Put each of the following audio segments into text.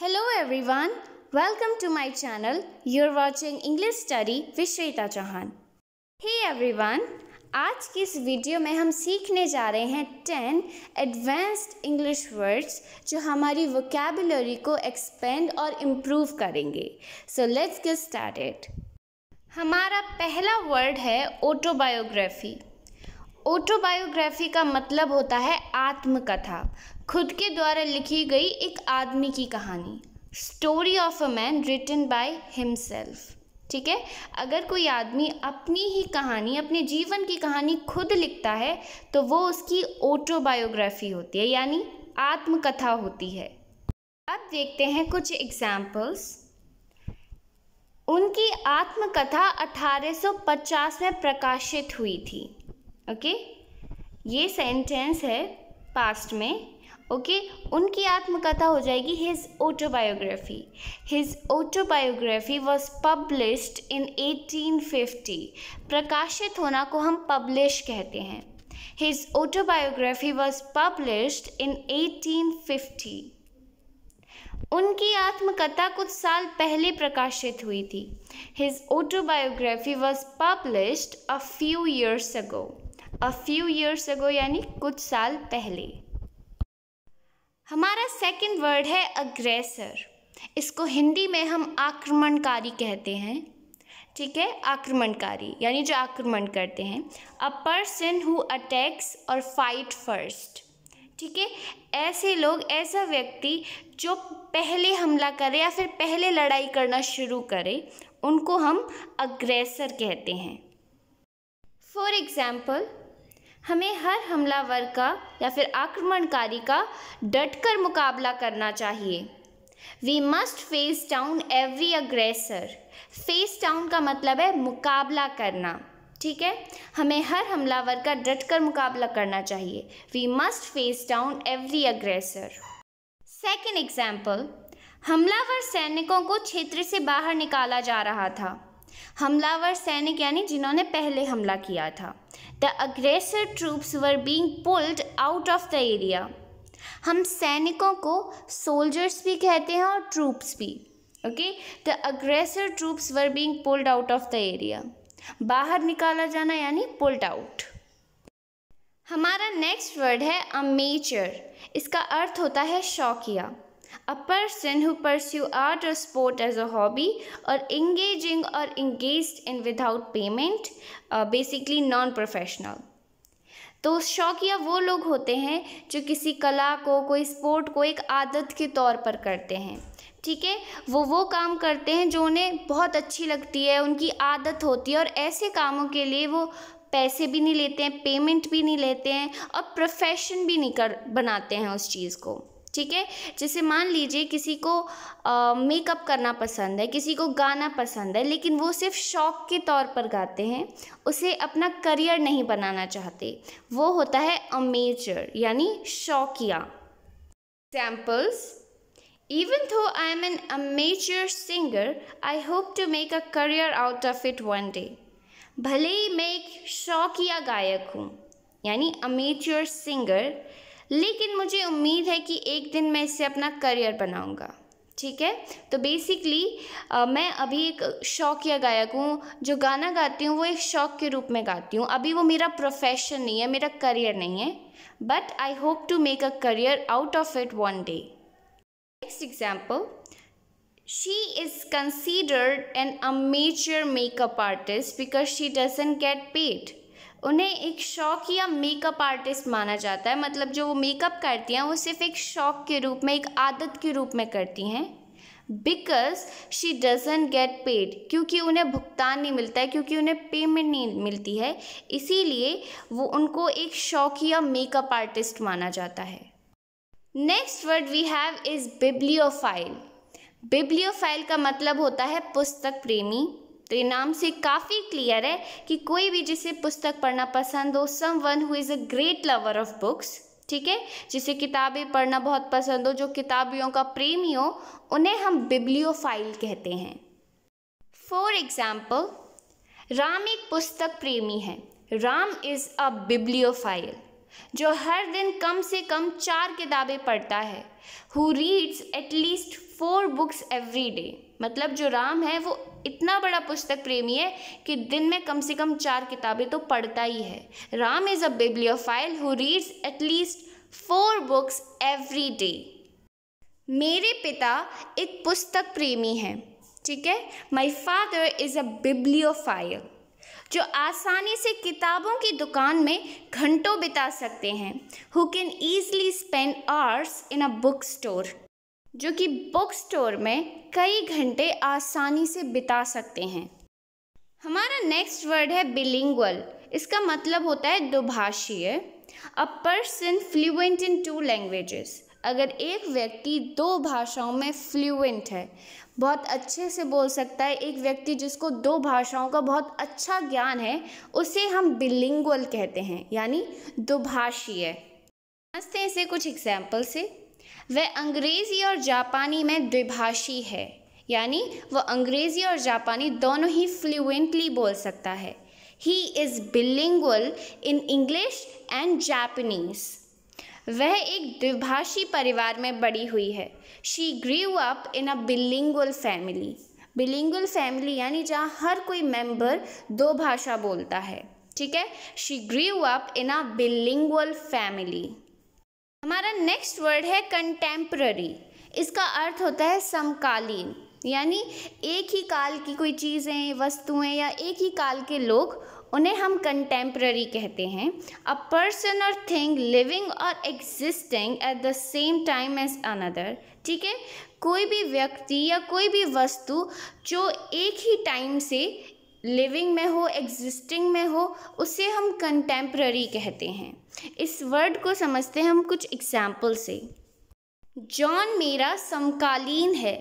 Hello everyone welcome to my channel you are watching English study Vishweta Chauhan hey everyone आज की इस video में हम सीखने जा रहे हैं टेन एडवांस्ड इंग्लिश वर्ड्स जो हमारी वोकेबुलरी को एक्सपेंड और इम्प्रूव करेंगे सो लेट्स गेट स्टार्टेड हमारा पहला वर्ड है ऑटोबायोग्राफी ऑटोबायोग्राफी का मतलब होता है आत्मकथा खुद के द्वारा लिखी गई एक आदमी की कहानी story of a man written by himself ठीक है अगर कोई आदमी अपनी ही कहानी अपने जीवन की कहानी खुद लिखता है तो वो उसकी ऑटोबायोग्राफी होती है यानी आत्मकथा होती है अब देखते हैं कुछ एग्जाम्पल्स उनकी आत्मकथा 1850 में प्रकाशित हुई थी ओके ये सेंटेंस है पास्ट में ओके उनकी आत्मकथा हो जाएगी his autobiography his autobiography was published in 1850 प्रकाशित होना को हम पब्लिश कहते हैं his autobiography was published in 1850 उनकी आत्मकथा कुछ साल पहले प्रकाशित हुई थी his autobiography was published a few years ago a few years ago यानी कुछ साल पहले हमारा सेकंड वर्ड है अग्रेसर इसको हिंदी में हम आक्रमणकारी कहते हैं ठीक है आक्रमणकारी यानी जो आक्रमण करते हैं a person who attacks or fight first ठीक है ऐसे लोग ऐसा व्यक्ति जो पहले हमला करे या फिर पहले लड़ाई करना शुरू करे उनको हम अग्रेसर कहते हैं फॉर एग्ज़ाम्पल हमें हर हमलावर का या फिर आक्रमणकारी का डटकर मुकाबला करना चाहिए we must face down every aggressor face down का मतलब है मुकाबला करना ठीक है हमें हर हमलावर का डट कर मुकाबला करना चाहिए we must face down every aggressor second example हमलावर सैनिकों को क्षेत्र से बाहर निकाला जा रहा था हमलावर सैनिक यानी जिन्होंने पहले हमला किया था the aggressor troops were being pulled out of the area हम सैनिकों को सोल्जर्स भी कहते हैं और ट्रूप्स भी okay the aggressor troops were being pulled out of the area बाहर निकाला जाना यानी पुल्ड आउट हमारा नेक्स्ट वर्ड है अमेचर इसका अर्थ होता है शौकिया A person who pursue art or sport as a hobby or engaging or engaged in without payment, uh, basically non-professional. तो शौकिया वो लोग होते हैं जो किसी कला को कोई स्पोर्ट को एक आदत के तौर पर करते हैं ठीक है वो वो काम करते हैं जो उन्हें बहुत अच्छी लगती है उनकी आदत होती है और ऐसे कामों के लिए वो पैसे भी नहीं लेते हैं पेमेंट भी नहीं लेते हैं और प्रोफेशन भी नहीं कर बनाते हैं उस चीज़ को ठीक है जैसे मान लीजिए किसी को मेकअप करना पसंद है किसी को गाना पसंद है लेकिन वो सिर्फ शौक के तौर पर गाते हैं उसे अपना करियर नहीं बनाना चाहते वो होता है अमेचर यानी शौकिया examples Even though I am an amateur singer, I hope to make a career out of it one day. भले ही मैं एक शौकिया गायक हूँ यानी अमेचर सिंगर लेकिन मुझे उम्मीद है कि एक दिन मैं इससे अपना करियर बनाऊँगा ठीक है तो बेसिकली आ, मैं अभी एक शौकिया गायक हूँ जो गाना गाती हूँ वो एक शौक के रूप में गाती हूँ अभी वो मेरा प्रोफेशन नहीं है मेरा करियर नहीं है but I hope to make a career out of it one day next example she is considered an amateur makeup artist because she doesn't get paid उन्हें एक शौक या मेकअप आर्टिस्ट माना जाता है मतलब जो वो मेकअप करती हैं वो सिर्फ एक शौक के रूप में एक आदत के रूप में करती हैं because she doesn't get paid क्योंकि उन्हें भुगतान नहीं मिलता है क्योंकि उन्हें पेमेंट नहीं मिलती है इसीलिए वो उनको एक शौक या मेकअप आर्टिस्ट माना जाता है next word we have is bibliophile bibliophile का मतलब होता है पुस्तक प्रेमी तो ये नाम से काफ़ी क्लियर है कि कोई भी जिसे पुस्तक पढ़ना पसंद हो someone who is a great lover of books ठीक है जिसे किताबें पढ़ना बहुत पसंद हो जो किताबियों का प्रेमी हो उन्हें हम बिब्लियोफाइल कहते हैं फॉर एग्जाम्पल राम एक पुस्तक प्रेमी है राम इज़ अ बिब्लियोफाइल जो हर दिन कम से कम चार किताबें पढ़ता है who reads at least four books every day मतलब जो राम है वो इतना बड़ा पुस्तक प्रेमी है कि दिन में कम से कम चार किताबें तो पढ़ता ही है Ram is a file who reads at least four books every day मेरे पिता एक पुस्तक प्रेमी हैं ठीक है my father is a bibliophile जो आसानी से किताबों की दुकान में घंटों बिता सकते हैं who can easily spend hours in a book store जो कि बुक स्टोर में कई घंटे आसानी से बिता सकते हैं हमारा नेक्स्ट वर्ड है बिलिंगुअल इसका मतलब होता है दुभाषीय a person fluent in two languages अगर एक व्यक्ति दो भाषाओं में फ्लुएंट है बहुत अच्छे से बोल सकता है एक व्यक्ति जिसको दो भाषाओं का बहुत अच्छा ज्ञान है उसे हम बिलिंगुअल कहते हैं यानी दुभाषीय समझते हैं इसे कुछ एग्जाम्पल से वह अंग्रेज़ी और जापानी में द्विभाषी है यानी वह अंग्रेज़ी और जापानी दोनों ही फ्लुएंटली बोल सकता है he is bilingual in English and Japanese वह एक द्विभाषी परिवार में बड़ी हुई है she grew up in a bilingual family bilingual family यानी जहाँ हर कोई मेंबर दो भाषा बोलता है ठीक है she grew up in a bilingual family हमारा नेक्स्ट वर्ड है कंटेम्प्ररी इसका अर्थ होता है समकालीन यानी एक ही काल की कोई चीज़ें वस्तुएं या एक ही काल के लोग उन्हें हम कंटेम्प्ररी कहते हैं a person or thing living or existing at the same time as another ठीक है कोई भी व्यक्ति या कोई भी वस्तु जो एक ही टाइम से लिविंग में हो एग्जिस्टिंग में हो उसे हम कंटेम्प्ररी कहते हैं इस वर्ड को समझते हैं हम कुछ एग्जाम्पल से जॉन मेरा समकालीन है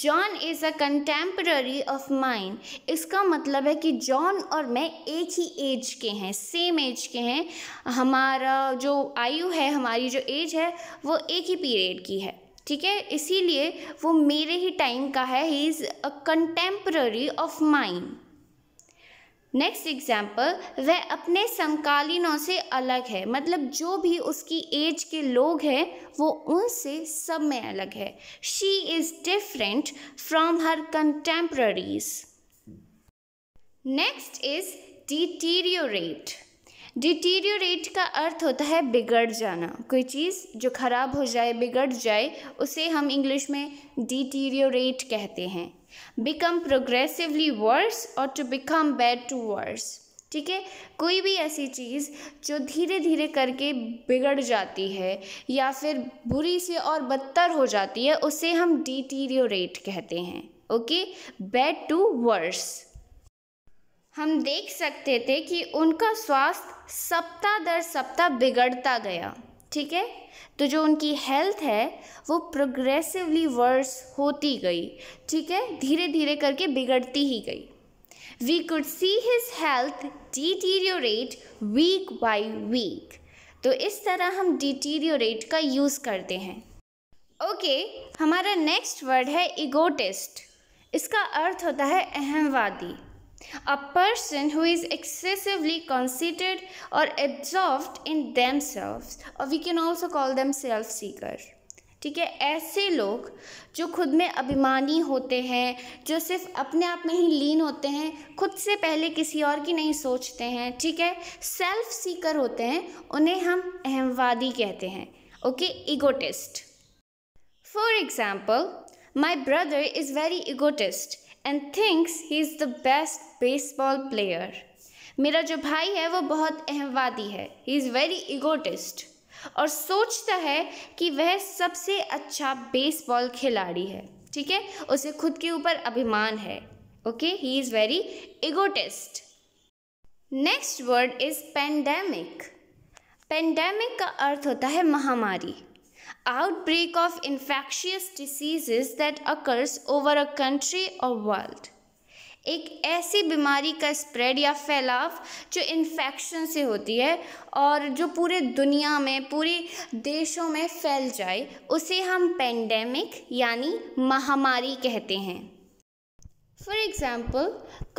John is a contemporary of mine इसका मतलब है कि जॉन और मैं एक ही एज के हैं सेम एज के हैं हमारा जो आयु है हमारी जो एज है वो एक ही पीरियड की है ठीक है इसीलिए वो मेरे ही टाइम का है he is a contemporary of mine next example वह अपने समकालीनों से अलग है मतलब जो भी उसकी एज के लोग हैं वो उनसे सब में अलग है she is different from her contemporaries next is deteriorate deteriorate का अर्थ होता है बिगड़ जाना कोई चीज़ जो ख़राब हो जाए बिगड़ जाए उसे हम इंग्लिश में डिटीरियोरेट कहते हैं become progressively worse or to become bad to worse ठीक है कोई भी ऐसी चीज़ जो धीरे धीरे करके बिगड़ जाती है या फिर बुरी से और बदतर हो जाती है उसे हम डिटीरियोरेट कहते हैं ओके बैड टू वर्स हम देख सकते थे कि उनका स्वास्थ्य सप्ताह दर सप्ताह बिगड़ता गया ठीक है तो जो उनकी हेल्थ है वो प्रोग्रेसिवली वर्स होती गई ठीक है धीरे धीरे करके बिगड़ती ही गई we could see his health deteriorate week by week तो इस तरह हम डिटीरियोरेट का यूज़ करते हैं ओके okay, हमारा नेक्स्ट वर्ड है इगोटिस्ट इसका अर्थ होता है अहमवादी A person who is excessively conceited or absorbed in themselves, or we can also call them self seeker. ठीक है ऐसे लोग जो खुद में अभिमानी होते हैं जो सिर्फ अपने आप में ही लीन होते हैं खुद से पहले किसी और की नहीं सोचते हैं ठीक है सेल्फ सीकर होते हैं उन्हें हम अहमवादी कहते हैं okay egotist for example my brother is very egotist and thinks he is the best baseball player मेरा जो भाई है वो बहुत अहमवादी है ही इज़ वेरी इगोटिस्ट और सोचता है कि वह सबसे अच्छा बेसबॉल खिलाड़ी है ठीक है उसे खुद के ऊपर अभिमान है okay he is very egotist next word is pandemic pandemic का अर्थ होता है महामारी outbreak of infectious diseases that occurs over a country or world एक ऐसी बीमारी का स्प्रेड या फैलाव जो इन्फेक्शन से होती है और जो पूरे दुनिया में पूरे देशों में फैल जाए उसे हम पेंडेमिक यानी महामारी कहते हैं for example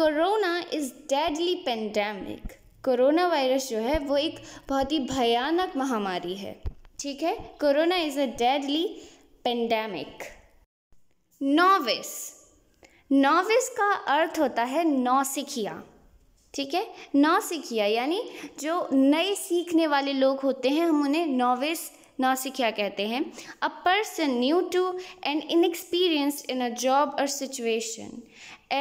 corona is deadly pandemic corona virus जो है वो एक बहुत ही भयानक महामारी है ठीक है corona is a deadly pandemic novice novice का अर्थ होता है नौसिखिया ठीक है नौसिखिया यानी जो नए सीखने वाले लोग होते हैं हम उन्हें नॉविस नौसिखिया कहते हैं a person new to and inexperienced in a job or situation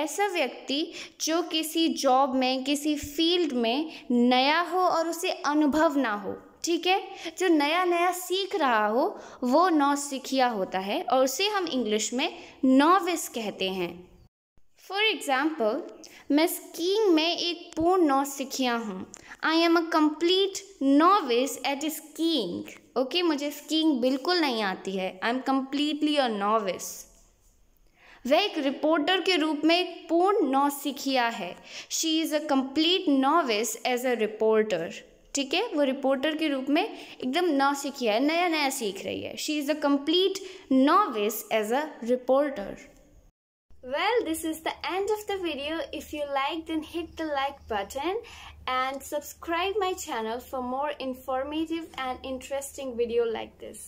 ऐसा व्यक्ति जो किसी जॉब में किसी फील्ड में नया हो और उसे अनुभव ना हो ठीक है जो नया नया सीख रहा हो वो नौ सिखिया होता है और उसे हम इंग्लिश में नोविस कहते हैं फॉर एग्ज़ाम्पल मैं स्कीइंग में एक पूर्ण नौ सीखिया हूँ I am a complete novice at skiing okay मुझे स्कीइंग बिल्कुल नहीं आती है I am completely a novice वह एक रिपोर्टर के रूप में एक पूर्ण नौ सीखिया है she is a complete novice as a reporter ठीक है वो रिपोर्टर के रूप में एकदम नौ सीखी है नया नया सीख रही है she is a complete novice as a reporter Well, this is the end of the video. If you like, then hit the like button and subscribe my channel for more informative and interesting video like this.